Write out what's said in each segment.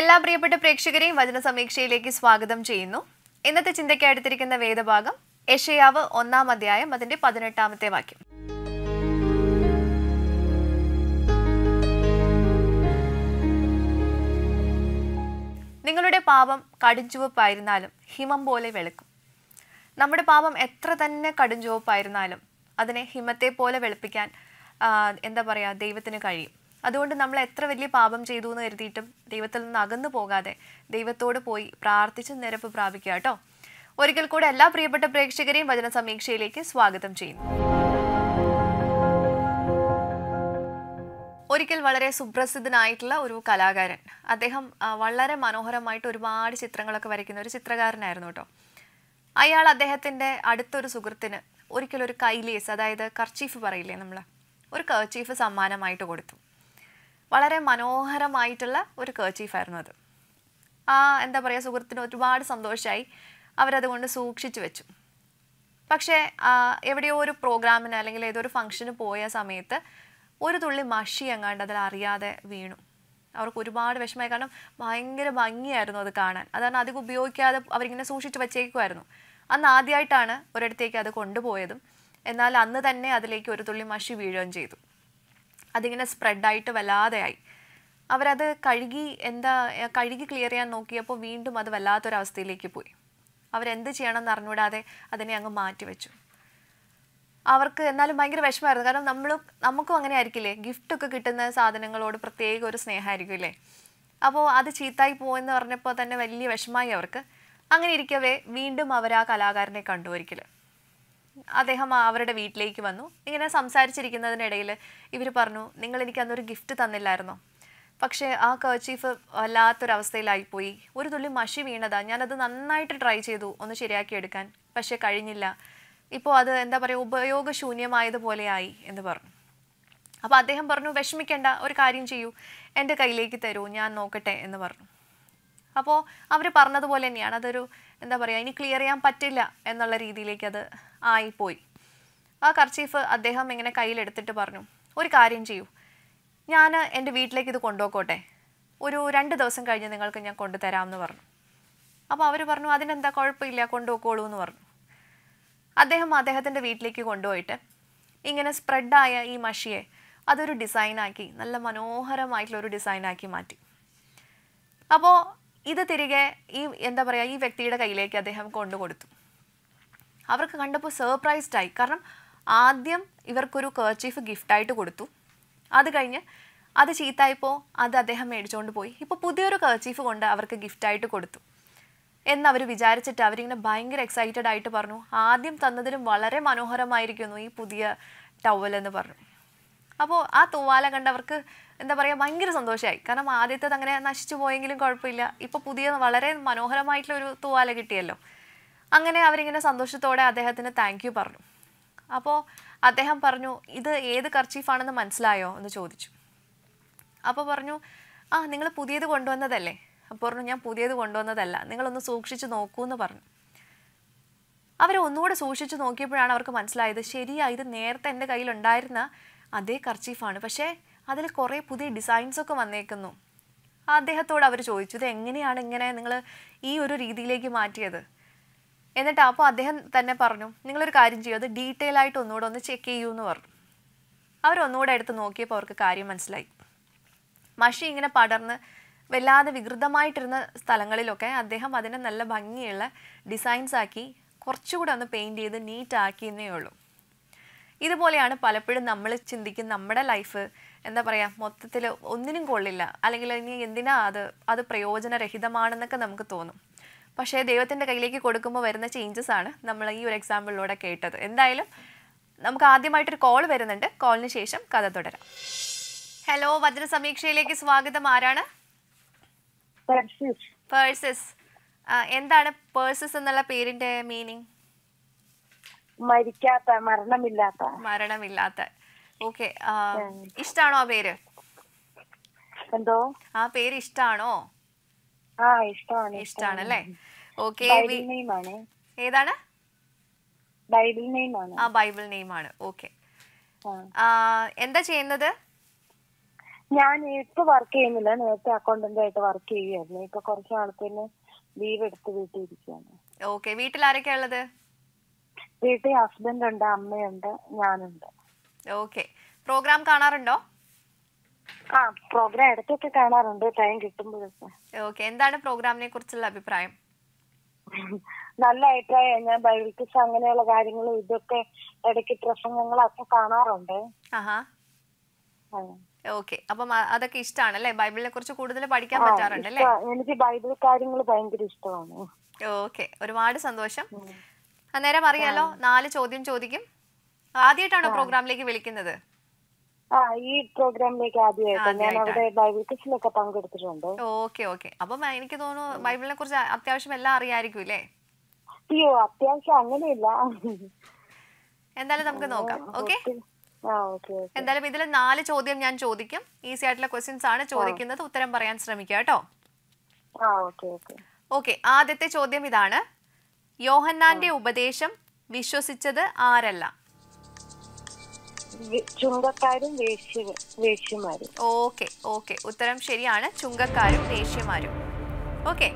എല്ലാ പ്രിയപ്പെട്ട പ്രേക്ഷകരെയും വചന സമീക്ഷയിലേക്ക് സ്വാഗതം ചെയ്യുന്നു ഇന്നത്തെ ചിന്തയ്ക്ക് അടുത്തിരിക്കുന്ന വേദഭാഗം യഷയാവ് ഒന്നാം അധ്യായം അതിന്റെ പതിനെട്ടാമത്തെ വാക്യം നിങ്ങളുടെ പാപം കടുഞ്ചുവപ്പായിരുന്നാലും ഹിമം പോലെ വെളുക്കും നമ്മുടെ പാപം എത്ര തന്നെ കടുഞ്ചുവപ്പായിരുന്നാലും അതിനെ ഹിമത്തെ പോലെ വെളുപ്പിക്കാൻ എന്താ പറയുക ദൈവത്തിന് കഴിയും അതുകൊണ്ട് നമ്മൾ എത്ര വലിയ പാപം ചെയ്തു എന്ന് കരുതിയിട്ടും ദൈവത്തിൽ നിന്ന് അകന്നു പോകാതെ ദൈവത്തോട് പോയി പ്രാർത്ഥിച്ച് നിരപ്പ് പ്രാപിക്കുക കേട്ടോ ഒരിക്കൽ കൂടെ എല്ലാ പ്രിയപ്പെട്ട പ്രേക്ഷകരെയും വചന സമീക്ഷയിലേക്ക് സ്വാഗതം ചെയ്യുന്നു ഒരിക്കൽ വളരെ സുപ്രസിദ്ധനായിട്ടുള്ള ഒരു കലാകാരൻ അദ്ദേഹം വളരെ മനോഹരമായിട്ട് ഒരുപാട് ചിത്രങ്ങളൊക്കെ വരയ്ക്കുന്ന ഒരു ചിത്രകാരനായിരുന്നു കേട്ടോ അയാൾ അദ്ദേഹത്തിൻ്റെ അടുത്തൊരു സുഹൃത്തിന് ഒരിക്കലൊരു കൈലേസ് അതായത് കർച്ചീഫ് പറയില്ലേ നമ്മൾ ഒരു കർച്ചീഫ് സമ്മാനമായിട്ട് കൊടുത്തു വളരെ മനോഹരമായിട്ടുള്ള ഒരു കേർച്ചീഫായിരുന്നു അത് ആ എന്താ പറയുക സുഹൃത്തിന് ഒരുപാട് സന്തോഷമായി അവരതുകൊണ്ട് സൂക്ഷിച്ചു വെച്ചു പക്ഷേ എവിടെയോ ഒരു പ്രോഗ്രാമിന് അല്ലെങ്കിൽ ഏതൊരു ഫംഗ്ഷന് പോയ സമയത്ത് ഒരു തുള്ളി മഷി എങ്ങാണ്ട് അതിൽ അറിയാതെ വീണു അവർക്ക് ഒരുപാട് വിഷമമായി കാരണം ഭയങ്കര ഭംഗിയായിരുന്നു അത് കാണാൻ അതാണ് അധികം ഉപയോഗിക്കാതെ അവരിങ്ങനെ സൂക്ഷിച്ച് വച്ചേക്കുമായിരുന്നു അന്ന് ആദ്യമായിട്ടാണ് ഒരിടത്തേക്ക് അത് കൊണ്ടുപോയതും എന്നാൽ അന്ന് തന്നെ അതിലേക്ക് ഒരു തുള്ളി മഷി വീഴുകയും ചെയ്തു അതിങ്ങനെ സ്പ്രെഡായിട്ട് വല്ലാതെയായി അവരത് കഴുകി എന്താ കഴുകി ക്ലിയർ ചെയ്യാൻ നോക്കിയപ്പോൾ വീണ്ടും അത് വല്ലാത്തൊരവസ്ഥയിലേക്ക് പോയി അവരെന്ത് ചെയ്യണമെന്ന് അറിഞ്ഞുകൂടാതെ അതിനെ അങ്ങ് മാറ്റി വെച്ചു അവർക്ക് എന്നാലും ഭയങ്കര വിഷമമായിരുന്നു കാരണം നമ്മൾ നമുക്കും അങ്ങനെ ആയിരിക്കില്ലേ ഗിഫ്റ്റൊക്കെ കിട്ടുന്ന സാധനങ്ങളോട് പ്രത്യേക ഒരു സ്നേഹമായിരിക്കും ഇല്ലേ അപ്പോൾ അത് ചീത്തായി പോയെന്ന് പറഞ്ഞപ്പോൾ തന്നെ വലിയ വിഷമമായി അവർക്ക് അങ്ങനെ ഇരിക്കവേ വീണ്ടും അവർ ആ കലാകാരനെ കണ്ടു ഒരിക്കൽ അദ്ദേഹം അവരുടെ വീട്ടിലേക്ക് വന്നു ഇങ്ങനെ സംസാരിച്ചിരിക്കുന്നതിനിടയിൽ ഇവർ പറഞ്ഞു നിങ്ങൾ എനിക്ക് അന്നൊരു ഗിഫ്റ്റ് തന്നില്ലായിരുന്നോ പക്ഷേ ആ കർച്ചീഫ് വല്ലാത്തൊരവസ്ഥയിലായിപ്പോയി ഒരു തുള്ളി മഷി വീണതാണ് ഞാനത് നന്നായിട്ട് ട്രൈ ചെയ്തു ഒന്ന് ശരിയാക്കി എടുക്കാൻ പക്ഷേ കഴിഞ്ഞില്ല ഇപ്പോൾ അത് എന്താ പറയുക ഉപയോഗശൂന്യമായതുപോലെയായി എന്ന് പറഞ്ഞു അപ്പോൾ അദ്ദേഹം പറഞ്ഞു വിഷമിക്കേണ്ട ഒരു കാര്യം ചെയ്യൂ എൻ്റെ കയ്യിലേക്ക് തരൂ ഞാൻ നോക്കട്ടെ എന്ന് പറഞ്ഞു അപ്പോൾ അവർ പറഞ്ഞതുപോലെ തന്നെയാണ് അതൊരു എന്താ പറയുക ഇനി ക്ലിയർ ചെയ്യാൻ പറ്റില്ല എന്നുള്ള രീതിയിലേക്ക് അത് ആയിപ്പോയി ആ കർച്ചീഫ് അദ്ദേഹം ഇങ്ങനെ കയ്യിലെടുത്തിട്ട് പറഞ്ഞു ഒരു കാര്യം ചെയ്യൂ ഞാൻ എൻ്റെ വീട്ടിലേക്ക് ഇത് കൊണ്ടുപോക്കോട്ടെ ഒരു രണ്ട് ദിവസം കഴിഞ്ഞ് നിങ്ങൾക്ക് ഞാൻ കൊണ്ടുതരാമെന്ന് പറഞ്ഞു അപ്പോൾ അവർ പറഞ്ഞു അതിനെന്താ കുഴപ്പമില്ല കൊണ്ടുപോക്കോളൂ എന്ന് പറഞ്ഞു അദ്ദേഹം അദ്ദേഹത്തിൻ്റെ വീട്ടിലേക്ക് കൊണ്ടുപോയിട്ട് ഇങ്ങനെ സ്പ്രെഡായ ഈ മഷിയെ അതൊരു ഡിസൈനാക്കി നല്ല മനോഹരമായിട്ടുള്ള ഒരു ഡിസൈനാക്കി മാറ്റി അപ്പോൾ ഇത് തിരികെ ഈ എന്താ പറയുക ഈ വ്യക്തിയുടെ കയ്യിലേക്ക് അദ്ദേഹം കൊണ്ടു കൊടുത്തു അവർക്ക് കണ്ടപ്പോൾ സർപ്രൈസ്ഡ് ആയി കാരണം ആദ്യം ഇവർക്കൊരു കേർച്ചീഫ് ഗിഫ്റ്റായിട്ട് കൊടുത്തു അത് കഴിഞ്ഞ് അത് ചീത്തായപ്പോൾ അത് അദ്ദേഹം മേടിച്ചുകൊണ്ട് പോയി ഇപ്പോൾ പുതിയൊരു കേർച്ചീഫ് കൊണ്ട് അവർക്ക് ഗിഫ്റ്റായിട്ട് കൊടുത്തു എന്നവർ വിചാരിച്ചിട്ട് അവരിങ്ങനെ ഭയങ്കര എക്സൈറ്റഡ് ആയിട്ട് പറഞ്ഞു ആദ്യം തന്നതിലും വളരെ മനോഹരമായിരിക്കുന്നു ഈ പുതിയ ടവൽ എന്ന് പറഞ്ഞു അപ്പോൾ ആ തൂവാല കണ്ടവർക്ക് എന്താ പറയുക ഭയങ്കര സന്തോഷമായി കാരണം ആദ്യത്തേത് അങ്ങനെ നശിച്ചു പോയെങ്കിലും കുഴപ്പമില്ല ഇപ്പോൾ പുതിയ വളരെ മനോഹരമായിട്ടുള്ള ഒരു തൂവാല കിട്ടിയല്ലോ അങ്ങനെ അവരിങ്ങനെ സന്തോഷത്തോടെ അദ്ദേഹത്തിന് താങ്ക് യു പറഞ്ഞു അപ്പോൾ അദ്ദേഹം പറഞ്ഞു ഇത് ഏത് കർച്ചീഫാണെന്ന് മനസ്സിലായോ എന്ന് ചോദിച്ചു അപ്പോൾ പറഞ്ഞു ആ നിങ്ങൾ പുതിയത് കൊണ്ടുവന്നതല്ലേ അപ്പോൾ പറഞ്ഞു ഞാൻ പുതിയത് കൊണ്ടുവന്നതല്ല നിങ്ങളൊന്ന് സൂക്ഷിച്ച് നോക്കൂ എന്ന് പറഞ്ഞു അവർ ഒന്നുകൂടെ സൂക്ഷിച്ച് നോക്കിയപ്പോഴാണ് അവർക്ക് മനസ്സിലായത് ശരിയാ ഇത് നേരത്തെ എൻ്റെ കയ്യിലുണ്ടായിരുന്ന അതേ കർച്ചീഫാണ് പക്ഷേ അതിൽ കുറേ പുതിയ ഡിസൈൻസൊക്കെ വന്നേക്കുന്നു അദ്ദേഹത്തോട് അവർ ചോദിച്ചു ഇത് എങ്ങനെയാണ് ഇങ്ങനെ നിങ്ങൾ ഈ ഒരു രീതിയിലേക്ക് മാറ്റിയത് എന്നിട്ട് അപ്പോൾ അദ്ദേഹം തന്നെ പറഞ്ഞു നിങ്ങളൊരു കാര്യം ചെയ്യൂ അത് ഡീറ്റെയിൽ ആയിട്ട് ഒന്നുകൂടെ ഒന്ന് ചെക്ക് ചെയ്യൂ എന്ന് പറഞ്ഞു ഒന്നുകൂടെ എടുത്ത് നോക്കിയപ്പോൾ അവർക്ക് കാര്യം മനസ്സിലായി മഷി ഇങ്ങനെ പടർന്ന് വല്ലാതെ വികൃതമായിട്ടിരുന്ന സ്ഥലങ്ങളിലൊക്കെ അദ്ദേഹം അതിനെ നല്ല ഭംഗിയുള്ള ഡിസൈൻസ് ആക്കി കുറച്ചുകൂടെ ഒന്ന് പെയിൻറ്റ് ചെയ്ത് നീറ്റാക്കി എന്നേ ഉള്ളൂ ഇതുപോലെയാണ് പലപ്പോഴും നമ്മൾ ചിന്തിക്കുന്ന നമ്മുടെ ലൈഫ് എന്താ പറയുക മൊത്തത്തിൽ ഒന്നിനും കൊള്ളില്ല അല്ലെങ്കിൽ ഇനി എന്തിനാ അത് അത് പ്രയോജനരഹിതമാണെന്നൊക്കെ നമുക്ക് തോന്നും പക്ഷേ ദൈവത്തിൻ്റെ കയ്യിലേക്ക് കൊടുക്കുമ്പോൾ വരുന്ന ചേഞ്ചസ് ആണ് നമ്മൾ ഈ ഒരു എക്സാമ്പിളിലൂടെ കേട്ടത് എന്തായാലും നമുക്ക് ആദ്യമായിട്ടൊരു കോൾ വരുന്നുണ്ട് കോളിന് ശേഷം കഥ തുടരാം ഹലോ വചന സമീക്ഷയിലേക്ക് സ്വാഗതം ആരാണ് പേഴ്സസ് എന്താണ് പേഴ്സസ് എന്നുള്ള പേരിന്റെ മീനിങ് മരിക്കാത്ത മരണമില്ലാത്ത മരണമില്ലാത്ത ഓക്കെ ഇഷ്ടാണോ ആ പേര് എന്തോ ആ പേര് ഇഷ്ടാണോ ഇഷ്ടമാണ് അല്ലേ ഓക്കെ ഏതാണ് ബൈബിൾ നെയിം ആണ് ആ ബൈബിൾ നെയിം ആണ് ഓക്കെ എന്താ ചെയ്യുന്നത് ഞാൻ ഇപ്പൊ വർക്ക് ചെയ്യുന്നില്ല നേരത്തെ അക്കൗണ്ടന്റ് ആയിട്ട് വർക്ക് ചെയ്യുമായിരുന്നു ഇപ്പൊ കുറച്ച് നാളത്തേന് ലീവ് എടുത്ത് വീട്ടിൽ ഇരിക്കുകയാണ് ഓക്കെ വീട്ടിൽ ആരൊക്കെ ഉള്ളത് വീട്ടിൽ ഹസ്ബൻഡ് ഉണ്ട് അമ്മയുണ്ട് ഞാനുണ്ട് ഓക്കെ പ്രോഗ്രാം കാണാറുണ്ടോ ആ പ്രോഗ്രാം ഇടയ്ക്കൊക്കെ കാണാറുണ്ട് ടൈം കിട്ടുമ്പോഴൊക്കെ ഓക്കെ എന്താണ് പ്രോഗ്രാമിനെ കുറിച്ചുള്ള അഭിപ്രായം നല്ല അഭിപ്രായം ഞാൻ ബൈബിൾക്കിസ് അങ്ങനെയുള്ള കാര്യങ്ങളും ഇതൊക്കെ ഇടയ്ക്ക് പ്രസംഗങ്ങളൊക്കെ കാണാറുണ്ട് ഓക്കെ അപ്പം അതൊക്കെ ഇഷ്ടമാണ് അല്ലേ ബൈബിളിനെ കുറിച്ച് കൂടുതൽ പഠിക്കാൻ പറ്റാറുണ്ട് അല്ലേ എനിക്ക് ബൈബിൾ കാര്യങ്ങൾ ഭയങ്കര ഇഷ്ടമാണ് ഓക്കെ ഒരുപാട് സന്തോഷം അന്നേരം അറിയാലോ നാല് ചോദ്യം ചോദിക്കും ആദ്യമായിട്ടാണോ പ്രോഗ്രാമിലേക്ക് വിളിക്കുന്നത് ആ ഈ പ്രോഗ്രാമിലേക്ക് ആദ്യമായിട്ട് ഞാൻ അവിടെ ബൈബിൾ ക്വിസിലൊക്കെ പങ്കെടുത്തിട്ടുണ്ട് ഓക്കെ ഓക്കെ അപ്പം എനിക്ക് തോന്നുന്നു ബൈബിളിനെ കുറിച്ച് അത്യാവശ്യം എല്ലാം അറിയായിരിക്കും അല്ലേ അയ്യോ അത്യാവശ്യം അങ്ങനെയില്ല എന്തായാലും നമുക്ക് നോക്കാം ഓക്കെ എന്തായാലും ഇതിൽ നാല് ചോദ്യം ഞാൻ ചോദിക്കും ഈസി ആയിട്ടുള്ള ക്വസ്റ്റ്യൻസ് ആണ് ചോദിക്കുന്നത് ഉത്തരം പറയാൻ ശ്രമിക്കുക കേട്ടോ ഓക്കെ ആദ്യത്തെ ചോദ്യം ഇതാണ് യോഹന്നാന്റെ ഉപദേശം വിശ്വസിച്ചത് ആരല്ല ചുങ്കക്കാരും വേശ്യമാരും ഓക്കെ ഓക്കെ ഉത്തരം ശരിയാണ് ചുങ്കക്കാരും വേശ്യമാരും ഓക്കെ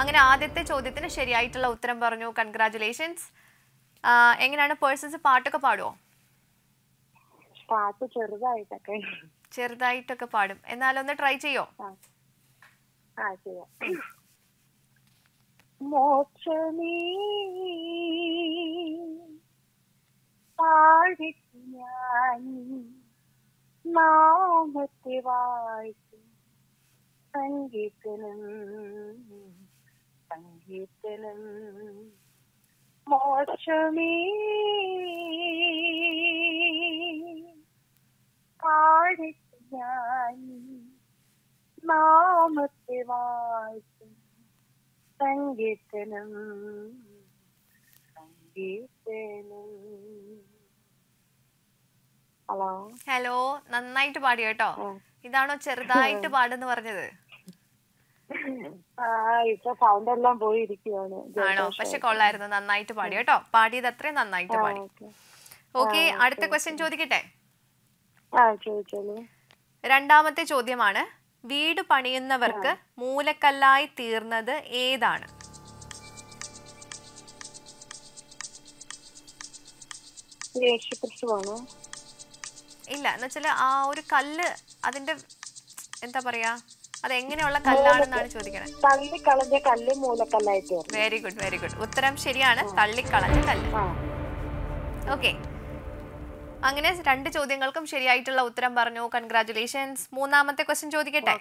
അങ്ങനെ ആദ്യത്തെ ചോദ്യത്തിന് ശരിയായിട്ടുള്ള ഉത്തരം പറഞ്ഞു കൺഗ്രാചുലേഷൻസ് എങ്ങനെയാണ് പേഴ്സൺസ് പാട്ടൊക്കെ പാടുവോ പാട്ട് ചെറുതായിട്ടൊക്കെ ചെറുതായിട്ടൊക്കെ പാടും എന്നാലൊന്ന് ട്രൈ ചെയ്യോ മോക്ഷമേ ഞാൻ നാമത്തെ വാഴ്ത്തും സങ്കീർത്തനം സങ്കീർത്തനം മോശമേ പാടത്ത് ഞാൻ നാമത്തെ വാഴ്ത്തും സങ്കീർത്തനം സങ്കീർത്തനം ഹലോ ഹലോ നന്നായിട്ട് പാടി കേട്ടോ ഇതാണോ ചെറുതായിട്ട് പാടെന്ന് പറഞ്ഞത് സൗണ്ട് എല്ലാം ആണോ പക്ഷെ കൊള്ളായിരുന്നു നന്നായിട്ട് പാടി കേട്ടോ പാടിയത് അത്രയും നന്നായിട്ട് പാടി ഓക്കെ അടുത്ത ക്വസ്റ്റ്യൻ ചോദിക്കട്ടെ രണ്ടാമത്തെ ചോദ്യമാണ് വീട് പണിയുന്നവർക്ക് മൂലക്കല്ലായി തീർന്നത് ഏതാണ് യേശുക്രിസ്തുവാണോ ഇല്ല വെച്ചാല് ആ ഒരു കല്ല് അതിന്റെ എന്താ പറയാ അത് എങ്ങനെയുള്ള കല്ലാണെന്നാണ് ചോദിക്കുന്നത് തള്ളിക്കളഞ്ഞ കല്ല് മൂലക്കല്ലായിട്ട് വെരി ഗുഡ് വെരി ഗുഡ് ഉത്തരം ശരിയാണ് തള്ളിക്കളഞ്ഞ കല്ല് ഓക്കെ അങ്ങനെ രണ്ട് ചോദ്യങ്ങൾക്കും ശരിയായിട്ടുള്ള ഉത്തരം പറഞ്ഞു കൺഗ്രാറ്റുലേഷൻസ് മൂന്നാമത്തെ ക്വസ്റ്റ്യൻ ചോദിക്കട്ടെ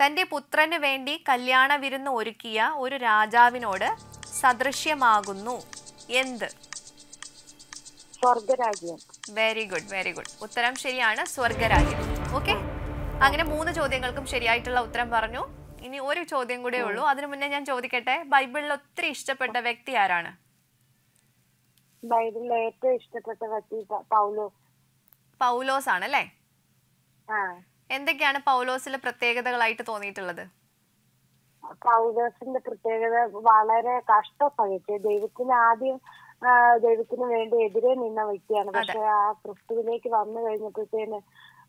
തന്റെ പുത്രന് വേണ്ടി കല്യാണ വിരുന്ന് ഒരുക്കിയ ഒരു രാജാവിനോട് സദൃശ്യമാകുന്നു എന്ത് സ്വർഗരാജ്യം വെരി ഗുഡ് വെരി ഗുഡ് ഉത്തരം ശരിയാണ് സ്വർഗരാജ്യം ഓക്കെ അങ്ങനെ മൂന്ന് ചോദ്യങ്ങൾക്കും ശരിയായിട്ടുള്ള ഉത്തരം പറഞ്ഞു ഇനി ഒരു ചോദ്യം കൂടെ ഉള്ളൂ അതിനു മുന്നേ ഞാൻ ചോദിക്കട്ടെ ബൈബിളിൽ ഒത്തിരി ഇഷ്ടപ്പെട്ട വ്യക്തി ആരാണ് ബൈബിളിൽ ഏറ്റവും ഇഷ്ടപ്പെട്ട വ്യക്തി പൗലോസ് പൗലോസ് ആണ് അല്ലേ എന്തൊക്കെയാണ് പൗലോസിലെ പ്രത്യേകതകളായിട്ട് തോന്നിയിട്ടുള്ളത് പൗലോസിന്റെ പ്രത്യേകത വളരെ കഷ്ടപ്പെട്ട് ദൈവത്തിന് ആദ്യം ദൈവത്തിന് വേണ്ടി എതിരെ നിന്ന വ്യക്തിയാണ് പക്ഷെ ആ ക്രിസ്തുവിലേക്ക് വന്നു കഴിഞ്ഞപ്പോഴത്തേന്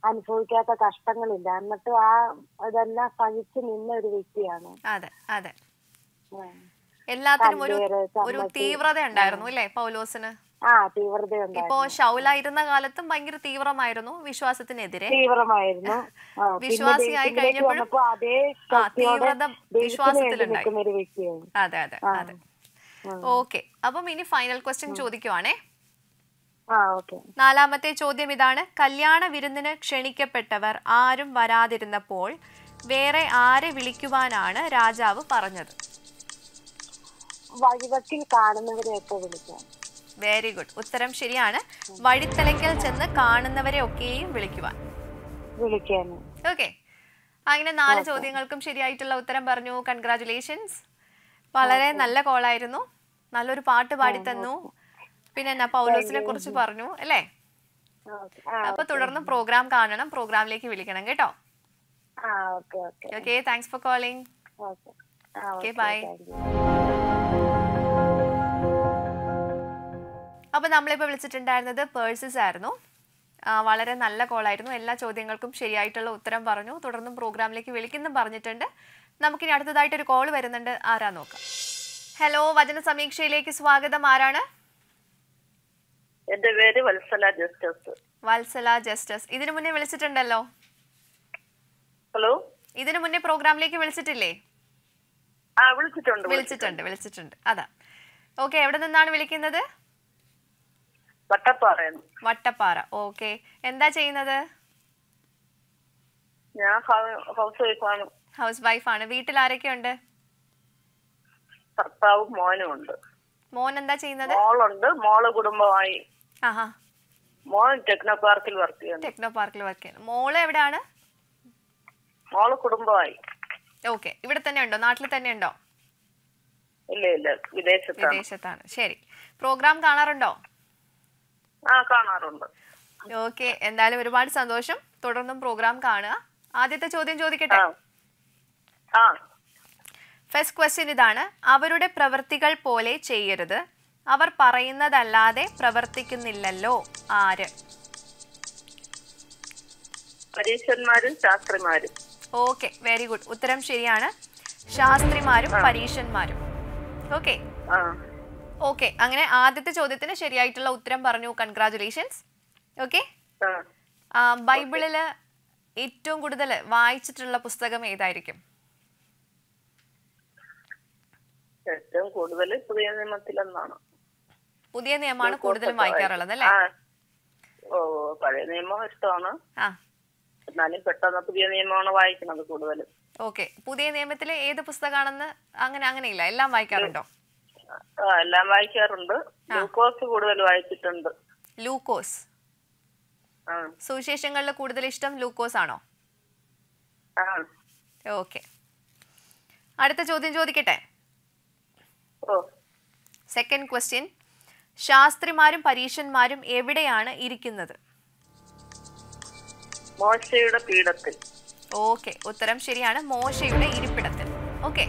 അനുഭവിക്കാത്ത കഷ്ടങ്ങളില്ല എന്നിട്ടും ആ ഇതെല്ലാം സഹിച്ചു നിന്ന ഒരു വ്യക്തിയാണ് അതെ അതെ എല്ലാത്തിനും ഒരു ഒരു തീവ്രത ഉണ്ടായിരുന്നു അല്ലേ പൗലോസിന് ഇപ്പോ ശൗലായിരുന്ന കാലത്തും ഭയങ്കര തീവ്രമായിരുന്നു വിശ്വാസത്തിനെതിരെ തീവ്രമായിരുന്നു വിശ്വാസിയായി കഴിഞ്ഞപ്പോഴും അതേ തീവ്രത വിശ്വാസത്തിലുണ്ടായി അതെ അതെ അതെ ഓക്കെ അപ്പം ഇനി ഫൈനൽ ക്വസ്റ്റ്യൻ ചോദിക്കുവാണേ നാലാമത്തെ ചോദ്യം ഇതാണ് കല്യാണ വിരുന്നിന് ക്ഷണിക്കപ്പെട്ടവർ ആരും വരാതിരുന്നപ്പോൾ വേറെ ആരെ വിളിക്കുവാനാണ് രാജാവ് പറഞ്ഞത് വിളിക്കാം വെരി ഗുഡ് ഉത്തരം ശരിയാണ് വഴിത്തലയ്ക്കൽ ചെന്ന് കാണുന്നവരെ ഒക്കെയും വിളിക്കുവാൻ ഓക്കെ അങ്ങനെ നാല് ചോദ്യങ്ങൾക്കും ശരിയായിട്ടുള്ള ഉത്തരം പറഞ്ഞു കൺഗ്രാചുലേഷൻസ് വളരെ നല്ല കോളായിരുന്നു നല്ലൊരു പാട്ട് പാടി തന്നു പിന്നെ എന്നാ പൗലോസിനെ കുറിച്ച് പറഞ്ഞു അല്ലേ അപ്പൊ തുടർന്ന് പ്രോഗ്രാം കാണണം പ്രോഗ്രാമിലേക്ക് വിളിക്കണം കേട്ടോ okay thanks for calling okay bye അപ്പൊ നമ്മളിപ്പോ വിളിച്ചിട്ടുണ്ടായിരുന്നത് പേഴ്സസ് ആയിരുന്നു വളരെ നല്ല കോളായിരുന്നു എല്ലാ ചോദ്യങ്ങൾക്കും ശരിയായിട്ടുള്ള ഉത്തരം പറഞ്ഞു തുടർന്നും പ്രോഗ്രാമിലേക്ക് വിളിക്കുന്നു പറഞ്ഞിട്ടുണ്ട് നമുക്കിനി അടുത്തതായിട്ട് ഒരു കോൾ വരുന്നുണ്ട് ആരാ നോക്കാം ഹലോ വചന സമീക്ഷയിലേക്ക് സ്വാഗതം ആരാണ് എന്റെ പേര് വത്സല ജസ്റ്റസ് വത്സല ജസ്റ്റസ് ഇതിനു മുന്നേ വിളിച്ചിട്ടുണ്ടല്ലോ ഹലോ ഇതിനു മുന്നേ പ്രോഗ്രാമിലേക്ക് വിളിച്ചിട്ടില്ലേ വിളിച്ചിട്ടുണ്ട് വിളിച്ചിട്ടുണ്ട് വിളിച്ചിട്ടുണ്ട് അതാ ഓക്കെ എവിടെ നിന്നാണ് വിളിക്കുന്നത് വട്ടപ്പാറ വട്ടപ്പാറ ഓക്കെ എന്താ ചെയ്യുന്നത് ഞാൻ ഹൗസ് വൈഫാണ് ഹൗസ് വീട്ടിൽ ആരൊക്കെയുണ്ട് ഉണ്ട് ഭർത്താവും മോനും ഉണ്ട് മോൻ എന്താ ചെയ്യുന്നത് മോളുണ്ട് മോള് കുടുംബമായി മോൻ ടെക്നോ പാർക്കിൽ വർക്ക് ചെയ്യുന്നു ടെക്നോ പാർക്കിൽ വർക്ക് ചെയ്യുന്നു മോള് എവിടെയാണ് മോള് കുടുംബമായി ഓക്കെ ഇവിടെ തന്നെ ഉണ്ടോ നാട്ടിൽ തന്നെ ഉണ്ടോ ഇല്ല ഇല്ല വിദേശത്താണ് വിദേശത്താണ് ശരി പ്രോഗ്രാം കാണാറുണ്ടോ ആ കാണാറുണ്ട് ഓക്കെ എന്തായാലും ഒരുപാട് സന്തോഷം തുടർന്നും പ്രോഗ്രാം കാണുക ആദ്യത്തെ ചോദ്യം ചോദിക്കട്ടെ ആ ഫസ്റ്റ് ക്വസ്റ്റ്യൻ ഇതാണ് അവരുടെ പ്രവൃത്തികൾ പോലെ ചെയ്യരുത് അവർ പറയുന്നതല്ലാതെ പ്രവർത്തിക്കുന്നില്ലല്ലോ ആര് ഓക്കെ വെരി ഗുഡ് ഉത്തരം ശരിയാണ് ശാസ്ത്രിമാരും പരീക്ഷന്മാരും ഓക്കെ ഓക്കെ അങ്ങനെ ആദ്യത്തെ ചോദ്യത്തിന് ശരിയായിട്ടുള്ള ഉത്തരം പറഞ്ഞു കൺഗ്രാചുലേഷൻസ് ഓക്കെ ബൈബിളില് ഏറ്റവും കൂടുതൽ വായിച്ചിട്ടുള്ള പുസ്തകം ഏതായിരിക്കും ഏറ്റവും കൂടുതൽ പുതിയ നിയമത്തിലെന്നാണ് പുതിയ നിയമമാണ് കൂടുതലും വായിക്കാറുള്ളത് അല്ലേ ഓ പഴയ നിയമം ഇഷ്ടമാണ് എന്നാലും പെട്ടെന്ന് പുതിയ നിയമമാണ് വായിക്കുന്നത് കൂടുതലും ഓക്കെ പുതിയ നിയമത്തിലെ ഏത് പുസ്തകമാണെന്ന് അങ്ങനെ അങ്ങനെയില്ല എല്ലാം വായിക്കാറുണ്ടോ എല്ലാം വായിക്കാറുണ്ട് ലൂക്കോസ് കൂടുതൽ വായിച്ചിട്ടുണ്ട് ലൂക്കോസ് സുവിശേഷങ്ങളിൽ കൂടുതൽ ഇഷ്ടം ലൂക്കോസ് ആണോ ഓക്കെ അടുത്ത ചോദ്യം ചോദിക്കട്ടെ സെക്കൻഡ് ക്വസ്റ്റ്യൻ ശാസ്ത്രിമാരും പരീക്ഷന്മാരും എവിടെയാണ് ഇരിക്കുന്നത് മോശയുടെ പീഠത്തിൽ ഓക്കെ ഉത്തരം ശരിയാണ് മോശയുടെ ഇരിപ്പിടത്തിൽ ഓക്കെ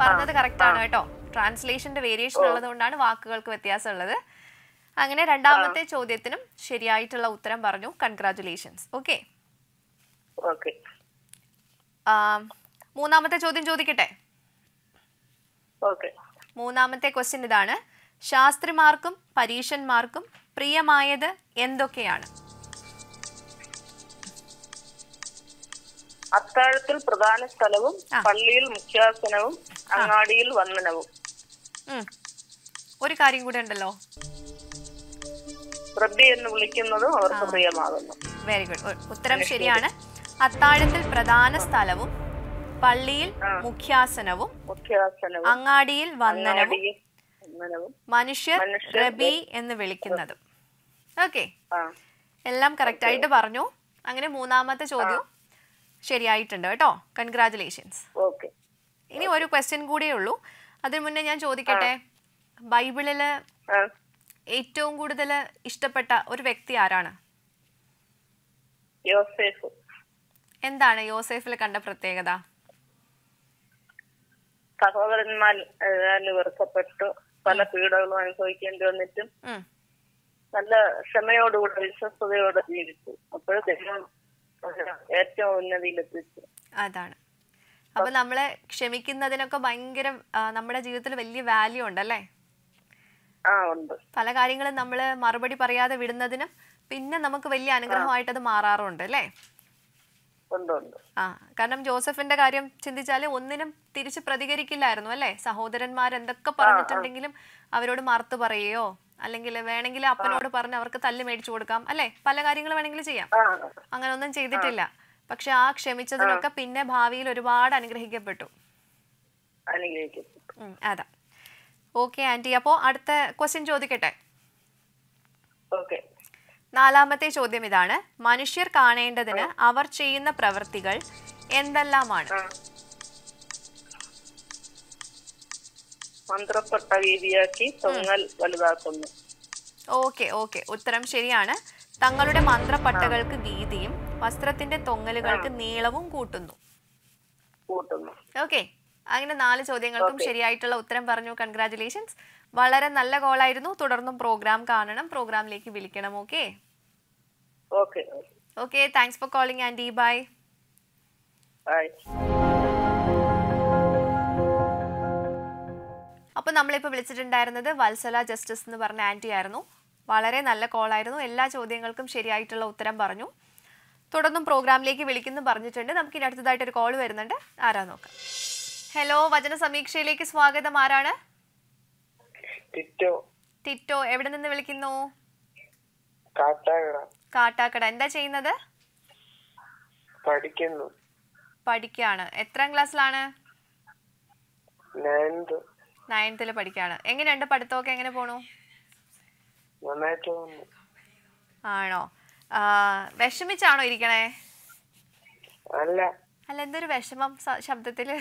പറഞ്ഞത് കറക്റ്റ് ആണ് കേട്ടോ ട്രാൻസ്ലേഷന്റെ വേരിയേഷൻ ഉള്ളതുകൊണ്ടാണ് വാക്കുകൾക്ക് വ്യത്യാസം ഉള്ളത് അങ്ങനെ രണ്ടാമത്തെ ചോദ്യത്തിനും ശരിയായിട്ടുള്ള ഉത്തരം പറഞ്ഞു കൺഗ്രാറ്റുലേഷൻസ് ഓക്കെ മൂന്നാമത്തെ ചോദ്യം ചോദിക്കട്ടെ മൂന്നാമത്തെ ക്വസ്റ്റ്യൻ ഇതാണ് ശാസ്ത്രിമാർക്കും പരീക്ഷന്മാർക്കും പ്രിയമായത് എന്തൊക്കെയാണ് അത്താഴത്തിൽ പ്രധാന സ്ഥലവും പള്ളിയിൽ മുഖ്യാസനവും അങ്ങാടിയിൽ വന്ദനവും ഒരു കാര്യം കൂടെ ഉണ്ടല്ലോ എന്ന് വിളിക്കുന്നത് അവർക്ക് പ്രിയമാകുന്നു വെരി ഗുഡ് ഉത്തരം ശരിയാണ് അത്താഴത്തിൽ പ്രധാന സ്ഥലവും പള്ളിയിൽ മുഖ്യാസനവും അങ്ങാടിയിൽ വന്ദനവും മനുഷ്യർ റബി എന്ന് വിളിക്കുന്നതും ഓക്കെ എല്ലാം കറക്റ്റ് ആയിട്ട് പറഞ്ഞു അങ്ങനെ മൂന്നാമത്തെ ചോദ്യം ശരിയായിട്ടുണ്ട് കേട്ടോ കൺഗ്രാചുലേഷൻസ് ഇനി ഒരു ക്വസ്റ്റ്യൻ കൂടിയേ ഉള്ളൂ അതിനു മുന്നേ ഞാൻ ചോദിക്കട്ടെ ബൈബിളില് ഏറ്റവും കൂടുതൽ ഇഷ്ടപ്പെട്ട ഒരു വ്യക്തി ആരാണ് എന്താണ് യോസേഫിൽ കണ്ട പ്രത്യേകത സഹോദരന്മാർ ഏതായാലും വെറുക്കപ്പെട്ടു പല പീഡകളും അനുഭവിക്കേണ്ടി വന്നിട്ടും നല്ല ക്ഷമയോടുകൂടെ വിശ്വസ്തയോടെ ജീവിച്ചു അപ്പോഴും ഏറ്റവും ഉന്നതിയിലെത്തിച്ചു അതാണ് അപ്പൊ നമ്മളെ ക്ഷമിക്കുന്നതിനൊക്കെ ഭയങ്കര നമ്മുടെ ജീവിതത്തിൽ വലിയ വാല്യൂ ഉണ്ടല്ലേ പല കാര്യങ്ങളും നമ്മള് മറുപടി പറയാതെ വിടുന്നതിനും പിന്നെ നമുക്ക് വലിയ അനുഗ്രഹമായിട്ട് അത് മാറാറുണ്ട് അല്ലേ കാരണം ജോസഫിന്റെ കാര്യം ചിന്തിച്ചാല് ഒന്നിനും തിരിച്ച് പ്രതികരിക്കില്ലായിരുന്നു അല്ലെ സഹോദരന്മാർ എന്തൊക്കെ പറഞ്ഞിട്ടുണ്ടെങ്കിലും അവരോട് മറുത്തു പറയുകയോ അല്ലെങ്കിൽ വേണമെങ്കിൽ അപ്പനോട് പറഞ്ഞ് അവർക്ക് തല്ല് മേടിച്ചു കൊടുക്കാം അല്ലെ പല കാര്യങ്ങൾ വേണമെങ്കിൽ ചെയ്യാം അങ്ങനൊന്നും ചെയ്തിട്ടില്ല പക്ഷെ ആ ക്ഷമിച്ചതിനൊക്കെ പിന്നെ ഭാവിയിൽ ഒരുപാട് അനുഗ്രഹിക്കപ്പെട്ടു അതാ ഓക്കെ ആന്റി അപ്പോ അടുത്ത ക്വസ്റ്റ്യൻ ചോദിക്കട്ടെ നാലാമത്തെ ചോദ്യം ഇതാണ് മനുഷ്യർ കാണേണ്ടതിന് അവർ ചെയ്യുന്ന പ്രവൃത്തികൾ എന്തെല്ലാമാണ് വലുതാക്കുന്നു ഓക്കെ ഓക്കെ ഉത്തരം ശരിയാണ് തങ്ങളുടെ മന്ത്രപ്പട്ടകൾക്ക് വീതിയും വസ്ത്രത്തിന്റെ തൊങ്ങലുകൾക്ക് നീളവും കൂട്ടുന്നു ഓക്കെ അങ്ങനെ നാല് ചോദ്യങ്ങൾക്കും ശരിയായിട്ടുള്ള ഉത്തരം പറഞ്ഞു കൺഗ്രാചുലേഷൻസ് വളരെ നല്ല കോൾ ആയിരുന്നു തുടർന്നും പ്രോഗ്രാം കാണണം പ്രോഗ്രാമിലേക്ക് വിളിക്കണം okay okay thanks for calling Andy bye അപ്പൊ നമ്മളിപ്പോ വിളിച്ചിട്ടുണ്ടായിരുന്നത് വത്സല ജസ്റ്റിസ് എന്ന് പറഞ്ഞ ആന്റി ആയിരുന്നു വളരെ നല്ല കോൾ ആയിരുന്നു എല്ലാ ചോദ്യങ്ങൾക്കും ശരിയായിട്ടുള്ള ഉത്തരം പറഞ്ഞു തുടർന്നും പ്രോഗ്രാമിലേക്ക് വിളിക്കുന്നു പറഞ്ഞിട്ടുണ്ട് നമുക്ക് ഇനി അടുത്തതായിട്ട് ഒരു കോൾ വരുന്നുണ്ട് ആരാ നോക്കാം ഹലോ വചന സമീക്ഷയിലേക്ക് സ്വാഗതം ആരാണ് ടിറ്റോ ടിറ്റോ എവിടെ നിന്ന് വിളിക്കുന്നു കാട്ടാക്കട കാട്ടാക്കട എന്താ ചെയ്യുന്നത് പഠിക്കുന്നു പഠിക്കാണ് എത്രാം ക്ലാസ്സിലാണ് നയൻത്തില് പഠിക്കാണ് എങ്ങനെയുണ്ട് പഠിത്തമൊക്കെ എങ്ങനെ പോണു ആണോ വിഷമിച്ചാണോ ഇരിക്കണേ അല്ല അല്ല എന്തൊരു വിഷമം ശബ്ദത്തില്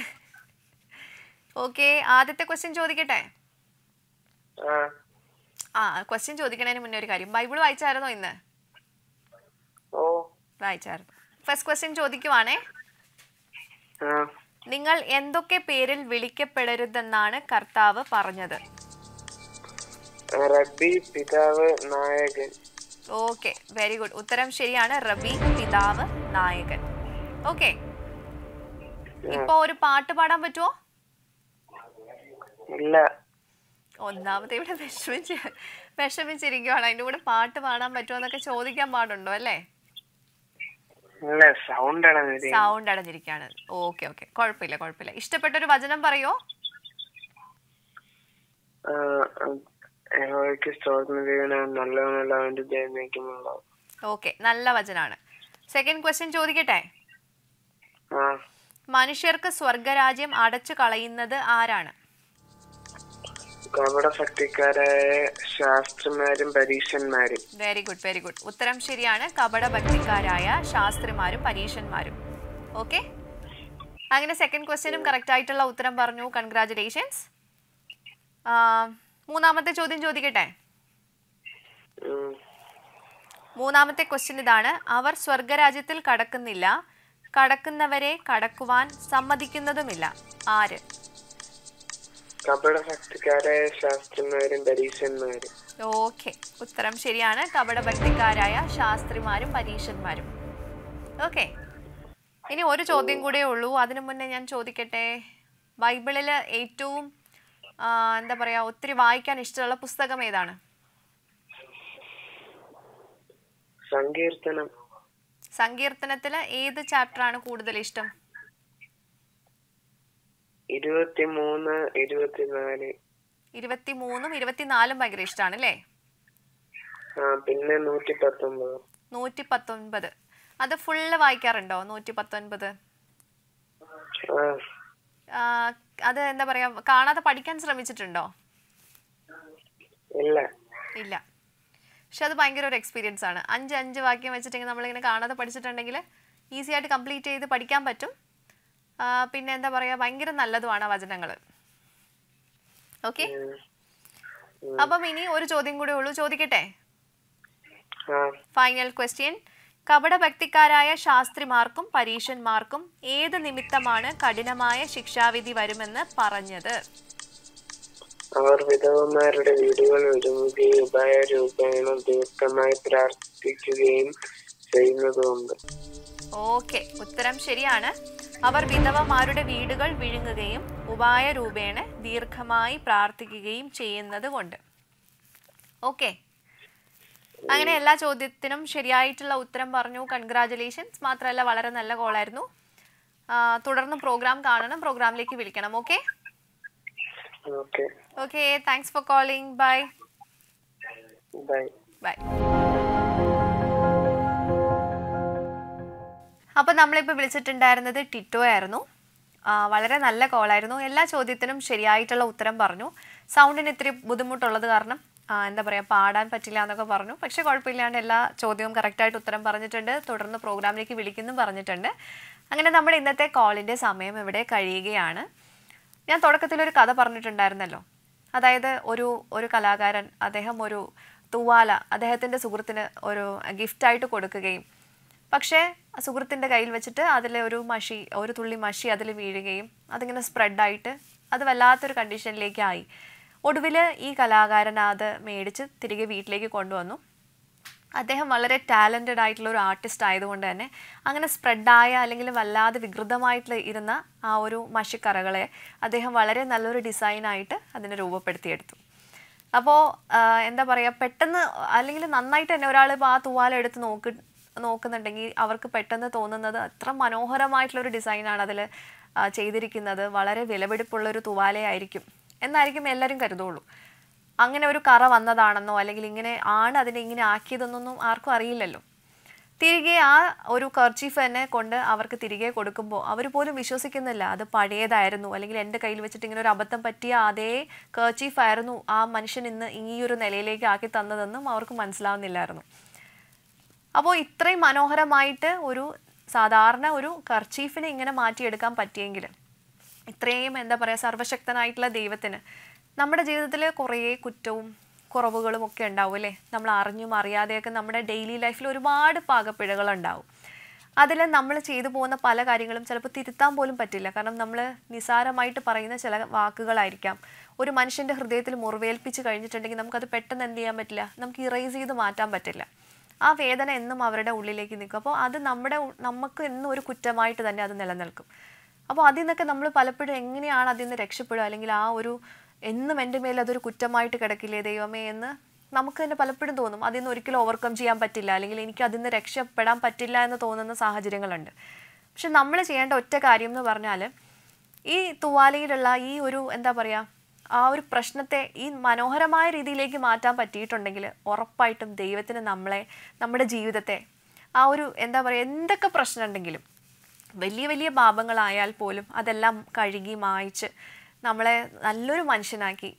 ഓക്കെ ആദ്യത്തെ ക്വസ്റ്റ്യൻ ചോദിക്കട്ടെ ആ ക്വസ്റ്റ്യൻ ചോദിക്കണതിന് മുന്നേ ഒരു കാര്യം ബൈബിൾ വായിച്ചായിരുന്നോ ഇന്ന് വായിച്ചായിരുന്നു ഫസ്റ്റ് ക്വസ്റ്റ്യൻ ചോദിക്കുവാണേ നിങ്ങൾ എന്തൊക്കെ പേരിൽ വിളിക്കപ്പെടരുതെന്നാണ് കർത്താവ് പറഞ്ഞത് റബി പിതാവ് നായകൻ ഓക്കെ വെരി ഗുഡ് ഉത്തരം ശരിയാണ് റബി പിതാവ് നായകൻ ഓക്കെ ഇപ്പൊ ഒരു പാട്ട് പാടാൻ പറ്റുമോ ഇല്ല ഒന്നാമത്തെ ഇവിടെ വിഷമിച്ച് വിഷമിച്ചിരിക്കുവാണ് അതിന്റെ കൂടെ പാട്ട് പാടാൻ പറ്റുമോ എന്നൊക്കെ ചോദിക്കാൻ പാടുണ്ടോ അല്ലേ സൗണ്ട് അടഞ്ഞിരിക്കാണ് ഓക്കെ ഓക്കെ കുഴപ്പമില്ല കുഴപ്പമില്ല ഇഷ്ടപ്പെട്ട ഒരു വചനം പറയോ ഓക്കെ നല്ല വചനാണ് സെക്കൻഡ് ക്വസ്റ്റ്യൻ ചോദിക്കട്ടെ മനുഷ്യർക്ക് സ്വർഗരാജ്യം അടച്ചു കളയുന്നത് ആരാണ് കവട ഭക്തിക്കാരായ ശാസ്ത്രിമാരും പരീക്ഷന്മാരും വെരി ഗുഡ് വെരി ഗുഡ് ഉത്തരം ശരിയാണ് കപട ഭക്തിക്കാരായ ശാസ്ത്രിമാരും പരീക്ഷന്മാരും ഓക്കെ അങ്ങനെ സെക്കൻഡ് ക്വസ്റ്റ്യനും കറക്റ്റ് ആയിട്ടുള്ള ഉത്തരം പറഞ്ഞു കൺഗ്രാചുലേഷൻസ് മൂന്നാമത്തെ ചോദ്യം ചോദിക്കട്ടെ മൂന്നാമത്തെ ക്വസ്റ്റ്യൻ ഇതാണ് അവർ സ്വർഗരാജ്യത്തിൽ കടക്കുന്നില്ല കടക്കുന്നവരെ കടക്കുവാൻ സമ്മതിക്കുന്നതുമില്ല ആര് കപടഭക്തിക്കാരായ ശാസ്ത്രിമാരും പരീക്ഷന്മാരും ഓക്കെ ഉത്തരം ശരിയാണ് കപടഭക്തിക്കാരായ ശാസ്ത്രിമാരും പരീക്ഷന്മാരും ഓക്കെ ഇനി ഒരു ചോദ്യം കൂടെ ഉള്ളൂ അതിനു മുന്നേ ഞാൻ ചോദിക്കട്ടെ ബൈബിളില് ഏറ്റവും എന്താ പറയാ ഒത്തിരി വായിക്കാൻ ഇഷ്ടമുള്ള പുസ്തകം ഏതാണ് സങ്കീർത്തനം സങ്കീർത്തനത്തിലെ ഏത് ചാപ്റ്റർ ആണ് കൂടുതൽ ഇഷ്ടം ഇരുപത്തിമൂന്ന് ഇരുപത്തിനാല് ഇരുപത്തിമൂന്നും ഇരുപത്തിനാലും ഭയങ്കര ഇഷ്ടമാണ് അല്ലേ പിന്നെ നൂറ്റി പത്തൊമ്പത് നൂറ്റി പത്തൊൻപത് അത് ഫുള്ള് വായിക്കാറുണ്ടോ നൂറ്റി പത്തൊൻപത് അത് എന്താ പറയാ കാണാതെ പഠിക്കാൻ ശ്രമിച്ചിട്ടുണ്ടോ ഇല്ല ഇല്ല പക്ഷെ അത് ഭയങ്കര ഒരു എക്സ്പീരിയൻസ് ആണ് അഞ്ച് അഞ്ച് വാക്യം വെച്ചിട്ടെങ്കിൽ നമ്മളിങ്ങനെ കാണാതെ പഠിച്ചിട്ടുണ്ടെങ്കിൽ ഈസി ആയിട്ട് കംപ്ലീറ്റ് ചെയ്ത് പഠിക്കാൻ പറ്റും പിന്നെ എന്താ പറയാ ഭയങ്കര നല്ലതുമാണ് വചനങ്ങൾ ഓക്കെ അപ്പം ഇനി ഒരു ചോദ്യം കൂടെ ഉള്ളൂ ചോദിക്കട്ടെ ഫൈനൽ ക്വസ്റ്റ്യൻ കപടഭക്തിക്കാരായ ശാസ്ത്രിമാർക്കും പരീശന്മാർക്കും ഏത് നിമിത്തമാണ് കഠിനമായ ശിക്ഷാവിധി വരുമെന്ന് പറഞ്ഞത് അവർ വിധവന്മാരുടെ വീടുകൾ ഒരുങ്ങുകയും ഉപായ രൂപേണ ദീർഘമായി പ്രാർത്ഥിക്കുകയും ചെയ്യുന്നതുകൊണ്ട് ഓക്കെ ഉത്തരം ശരിയാണ് അവർ വിധവമാരുടെ വീടുകൾ വിഴുങ്ങുകയും ഉപായ രൂപേണ ദീർഘമായി പ്രാർത്ഥിക്കുകയും ചെയ്യുന്നത് കൊണ്ട് ഓക്കെ അങ്ങനെ എല്ലാ ചോദ്യത്തിനും ശരിയായിട്ടുള്ള ഉത്തരം പറഞ്ഞു കൺഗ്രാചുലേഷൻസ് മാത്രമല്ല വളരെ നല്ല കോളായിരുന്നു തുടർന്ന് പ്രോഗ്രാം കാണണം പ്രോഗ്രാമിലേക്ക് വിളിക്കണം okay okay thanks for calling bye bye bye അപ്പോൾ നമ്മളിപ്പോൾ വിളിച്ചിട്ടുണ്ടായിരുന്നത് ടിറ്റോ ആയിരുന്നു വളരെ നല്ല കോളായിരുന്നു എല്ലാ ചോദ്യത്തിനും ശരിയായിട്ടുള്ള ഉത്തരം പറഞ്ഞു സൗണ്ടിന് ഇത്തിരി ബുദ്ധിമുട്ടുള്ളത് കാരണം എന്താ പറയുക പാടാൻ പറ്റില്ല എന്നൊക്കെ പറഞ്ഞു പക്ഷേ കുഴപ്പമില്ലാണ്ട് എല്ലാ ചോദ്യവും കറക്റ്റായിട്ട് ഉത്തരം പറഞ്ഞിട്ടുണ്ട് തുടർന്ന് പ്രോഗ്രാമിലേക്ക് വിളിക്കുന്നു പറഞ്ഞിട്ടുണ്ട് അങ്ങനെ നമ്മുടെ ഇന്നത്തെ കോളിൻ്റെ സമയം ഇവിടെ കഴിയുകയാണ് ഞാൻ തുടക്കത്തിൽ ഒരു കഥ പറഞ്ഞിട്ടുണ്ടായിരുന്നല്ലോ അതായത് ഒരു ഒരു കലാകാരൻ അദ്ദേഹം ഒരു തൂവാല അദ്ദേഹത്തിൻ്റെ സുഹൃത്തിന് ഒരു ഗിഫ്റ്റായിട്ട് കൊടുക്കുകയും പക്ഷേ സുഹൃത്തിൻ്റെ കയ്യിൽ വെച്ചിട്ട് അതിലെ ഒരു മഷി ഒരു തുള്ളി മഷി അതിൽ വീഴുകയും അതിങ്ങനെ സ്പ്രെഡായിട്ട് അത് വല്ലാത്തൊരു കണ്ടീഷനിലേക്കായി ഒടുവിൽ ഈ കലാകാരൻ അത് മേടിച്ച് തിരികെ വീട്ടിലേക്ക് കൊണ്ടുവന്നു അദ്ദേഹം വളരെ ടാലൻറ്റഡ് ആയിട്ടുള്ള ഒരു ആർട്ടിസ്റ്റ് ആയതുകൊണ്ട് തന്നെ അങ്ങനെ സ്പ്രെഡായ അല്ലെങ്കിൽ വല്ലാതെ വികൃതമായിട്ടുള്ള ഇരുന്ന ആ ഒരു മഷിക്കറകളെ അദ്ദേഹം വളരെ നല്ലൊരു ഡിസൈനായിട്ട് അതിനെ രൂപപ്പെടുത്തിയെടുത്തു അപ്പോൾ എന്താ പറയുക പെട്ടെന്ന് അല്ലെങ്കിൽ നന്നായിട്ട് തന്നെ ഒരാൾ ഇപ്പോൾ ആ തൂവാലെടുത്ത് നോക്കി നോക്കുന്നുണ്ടെങ്കിൽ അവർക്ക് പെട്ടെന്ന് തോന്നുന്നത് അത്ര മനോഹരമായിട്ടുള്ളൊരു ഡിസൈനാണ് അതിൽ ചെയ്തിരിക്കുന്നത് വളരെ വിലപിടിപ്പുള്ളൊരു തുവാലയായിരിക്കും എന്നായിരിക്കും എല്ലാവരും കരുതുള്ളൂ അങ്ങനെ ഒരു കറ വന്നതാണെന്നോ അല്ലെങ്കിൽ ഇങ്ങനെ ആണ് അതിനെ ഇങ്ങനെ ആക്കിയതെന്നൊന്നും ആർക്കും അറിയില്ലല്ലോ തിരികെ ആ ഒരു കർച്ചീഫ് തന്നെ കൊണ്ട് അവർക്ക് തിരികെ കൊടുക്കുമ്പോൾ അവർ പോലും വിശ്വസിക്കുന്നില്ല അത് പഴയതായിരുന്നു അല്ലെങ്കിൽ എൻ്റെ കയ്യിൽ വെച്ചിട്ട് ഇങ്ങനെ ഒരു അബദ്ധം പറ്റിയ അതേ കർച്ചീഫായിരുന്നു ആ മനുഷ്യൻ ഇന്ന് ഈ ഒരു നിലയിലേക്ക് ആക്കി തന്നതെന്നും അവർക്ക് മനസ്സിലാവുന്നില്ലായിരുന്നു അപ്പോൾ ഇത്രയും മനോഹരമായിട്ട് ഒരു സാധാരണ ഒരു കർച്ചീഫിനെ ഇങ്ങനെ മാറ്റിയെടുക്കാൻ പറ്റിയെങ്കിൽ ഇത്രയും എന്താ പറയുക സർവശക്തനായിട്ടുള്ള ദൈവത്തിന് നമ്മുടെ ജീവിതത്തിൽ കുറേ കുറ്റവും കുറവുകളും ഒക്കെ ഉണ്ടാവും അല്ലേ നമ്മൾ അറിഞ്ഞും അറിയാതെയൊക്കെ നമ്മുടെ ഡെയിലി ലൈഫിൽ ഒരുപാട് പാകപ്പിഴകളുണ്ടാവും അതിൽ നമ്മൾ ചെയ്തു പോകുന്ന പല കാര്യങ്ങളും ചിലപ്പോൾ തിരുത്താൻ പോലും പറ്റില്ല കാരണം നമ്മൾ നിസാരമായിട്ട് പറയുന്ന ചില വാക്കുകളായിരിക്കാം ഒരു മനുഷ്യൻ്റെ ഹൃദയത്തിൽ മുറിവേൽപ്പിച്ച് കഴിഞ്ഞിട്ടുണ്ടെങ്കിൽ നമുക്കത് പെട്ടെന്ന് എന്ത് ചെയ്യാൻ പറ്റില്ല നമുക്ക് ഇറേസ് ചെയ്ത് മാറ്റാൻ പറ്റില്ല ആ വേദന എന്നും അവരുടെ ഉള്ളിലേക്ക് നിൽക്കും അപ്പോൾ അത് നമ്മുടെ നമുക്ക് എന്നും ഒരു കുറ്റമായിട്ട് തന്നെ അത് നിലനിൽക്കും അപ്പോൾ അതിൽ നിന്നൊക്കെ നമ്മൾ പലപ്പോഴും എങ്ങനെയാണ് അതിൽ നിന്ന് രക്ഷപ്പെടുക അല്ലെങ്കിൽ ആ ഒരു എന്നും എൻ്റെ മേലെ അതൊരു കുറ്റമായിട്ട് കിടക്കില്ലേ ദൈവമേ എന്ന് നമുക്ക് തന്നെ പലപ്പോഴും തോന്നും അതിൽ നിന്ന് ഒരിക്കലും ഓവർകം ചെയ്യാൻ പറ്റില്ല അല്ലെങ്കിൽ എനിക്ക് അതിൽ നിന്ന് രക്ഷപ്പെടാൻ പറ്റില്ല എന്ന് തോന്നുന്ന സാഹചര്യങ്ങളുണ്ട് പക്ഷെ നമ്മൾ ചെയ്യേണ്ട ഒറ്റ കാര്യം എന്ന് പറഞ്ഞാൽ ഈ തുവാലയിലുള്ള ഈ ഒരു എന്താ പറയുക ആ ഒരു പ്രശ്നത്തെ ഈ മനോഹരമായ രീതിയിലേക്ക് മാറ്റാൻ പറ്റിയിട്ടുണ്ടെങ്കിൽ ഉറപ്പായിട്ടും ദൈവത്തിന് നമ്മളെ നമ്മുടെ ജീവിതത്തെ ആ ഒരു എന്താ പറയുക എന്തൊക്കെ പ്രശ്നമുണ്ടെങ്കിലും വലിയ വലിയ പാപങ്ങളായാൽ പോലും അതെല്ലാം കഴുകി മായച്ച് നമ്മളെ നല്ലൊരു മനുഷ്യനാക്കി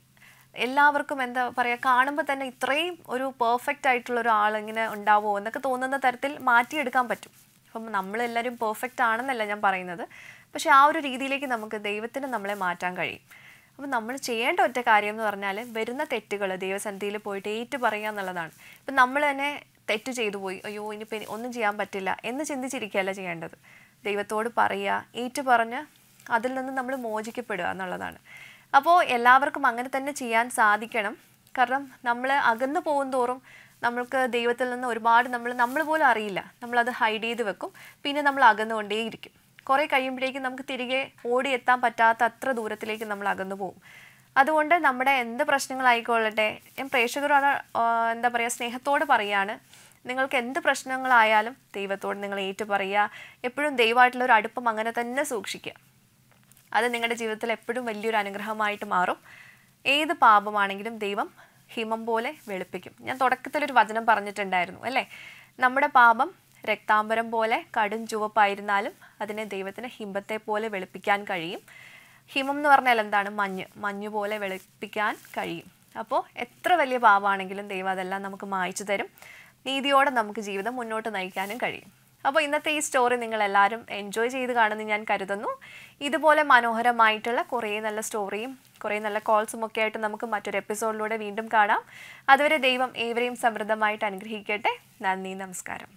എല്ലാവർക്കും എന്താ പറയുക കാണുമ്പോൾ തന്നെ ഇത്രയും ഒരു പെർഫെക്റ്റ് ആയിട്ടുള്ള ഒരാൾ ഇങ്ങനെ ഉണ്ടാവുമോ എന്നൊക്കെ തോന്നുന്ന തരത്തിൽ മാറ്റിയെടുക്കാൻ പറ്റും അപ്പം നമ്മളെല്ലാവരും പെർഫെക്റ്റ് ആണെന്നല്ല ഞാൻ പറയുന്നത് പക്ഷേ ആ ഒരു രീതിയിലേക്ക് നമുക്ക് ദൈവത്തിന് നമ്മളെ മാറ്റാൻ കഴിയും അപ്പം നമ്മൾ ചെയ്യേണ്ട ഒറ്റ കാര്യം എന്ന് പറഞ്ഞാൽ വരുന്ന തെറ്റുകൾ ദൈവസന്നിധിയിൽ പോയിട്ട് ഏറ്റു പറയുക എന്നുള്ളതാണ് ഇപ്പം നമ്മൾ തന്നെ തെറ്റ് ചെയ്തു പോയി അയ്യോ ഇനിയിപ്പോൾ ഒന്നും ചെയ്യാൻ പറ്റില്ല എന്ന് ചിന്തിച്ചിരിക്കുകയല്ല ചെയ്യേണ്ടത് ദൈവത്തോട് പറയുക ഏറ്റു പറഞ്ഞ് അതിൽ നിന്ന് നമ്മൾ മോചിക്കപ്പെടുക എന്നുള്ളതാണ് അപ്പോൾ എല്ലാവർക്കും അങ്ങനെ തന്നെ ചെയ്യാൻ സാധിക്കണം കാരണം നമ്മൾ അകന്നു പോകും തോറും നമ്മൾക്ക് ദൈവത്തിൽ നിന്ന് ഒരുപാട് നമ്മൾ നമ്മൾ പോലും അറിയില്ല നമ്മളത് ഹൈഡ് ചെയ്ത് വെക്കും പിന്നെ നമ്മൾ അകന്നുകൊണ്ടേയിരിക്കും കുറേ കഴിയുമ്പോഴേക്കും നമുക്ക് തിരികെ ഓടിയെത്താൻ പറ്റാത്ത അത്ര ദൂരത്തിലേക്ക് നമ്മൾ അകന്നു പോകും അതുകൊണ്ട് നമ്മുടെ എന്ത് പ്രശ്നങ്ങളായിക്കൊള്ളട്ടെ ഞാൻ പ്രേക്ഷകരോട് എന്താ പറയുക സ്നേഹത്തോട് പറയാണ് നിങ്ങൾക്ക് എന്ത് പ്രശ്നങ്ങളായാലും ദൈവത്തോട് നിങ്ങൾ ഏറ്റു പറയുക എപ്പോഴും ദൈവമായിട്ടുള്ള ഒരു അടുപ്പം അങ്ങനെ തന്നെ സൂക്ഷിക്കുക അത് നിങ്ങളുടെ ജീവിതത്തിൽ എപ്പോഴും വലിയൊരു അനുഗ്രഹമായിട്ട് മാറും ഏത് പാപമാണെങ്കിലും ദൈവം ഹിമം പോലെ വെളുപ്പിക്കും ഞാൻ തുടക്കത്തിൽ ഒരു വചനം പറഞ്ഞിട്ടുണ്ടായിരുന്നു അല്ലേ നമ്മുടെ പാപം രക്താംബരം പോലെ കടും ചുവപ്പായിരുന്നാലും അതിനെ ദൈവത്തിന് ഹിമത്തെ പോലെ വെളുപ്പിക്കാൻ കഴിയും ഹിമം എന്ന് പറഞ്ഞാൽ എന്താണ് മഞ്ഞ് മഞ്ഞ് പോലെ വെളുപ്പിക്കാൻ കഴിയും അപ്പോൾ എത്ര വലിയ പാവാണെങ്കിലും ദൈവം അതെല്ലാം നമുക്ക് മായച്ചു തരും നീതിയോടെ നമുക്ക് ജീവിതം മുന്നോട്ട് നയിക്കാനും കഴിയും അപ്പോൾ ഇന്നത്തെ ഈ സ്റ്റോറി നിങ്ങൾ എല്ലാവരും എൻജോയ് ചെയ്ത് കാണുമെന്ന് ഞാൻ കരുതുന്നു ഇതുപോലെ മനോഹരമായിട്ടുള്ള കുറേ നല്ല സ്റ്റോറിയും കുറേ നല്ല കോൾസും ഒക്കെ ആയിട്ട് നമുക്ക് മറ്റൊരു എപ്പിസോഡിലൂടെ വീണ്ടും കാണാം അതുവരെ ദൈവം ഏവരെയും സമൃദ്ധമായിട്ട് അനുഗ്രഹിക്കട്ടെ നന്ദി നമസ്കാരം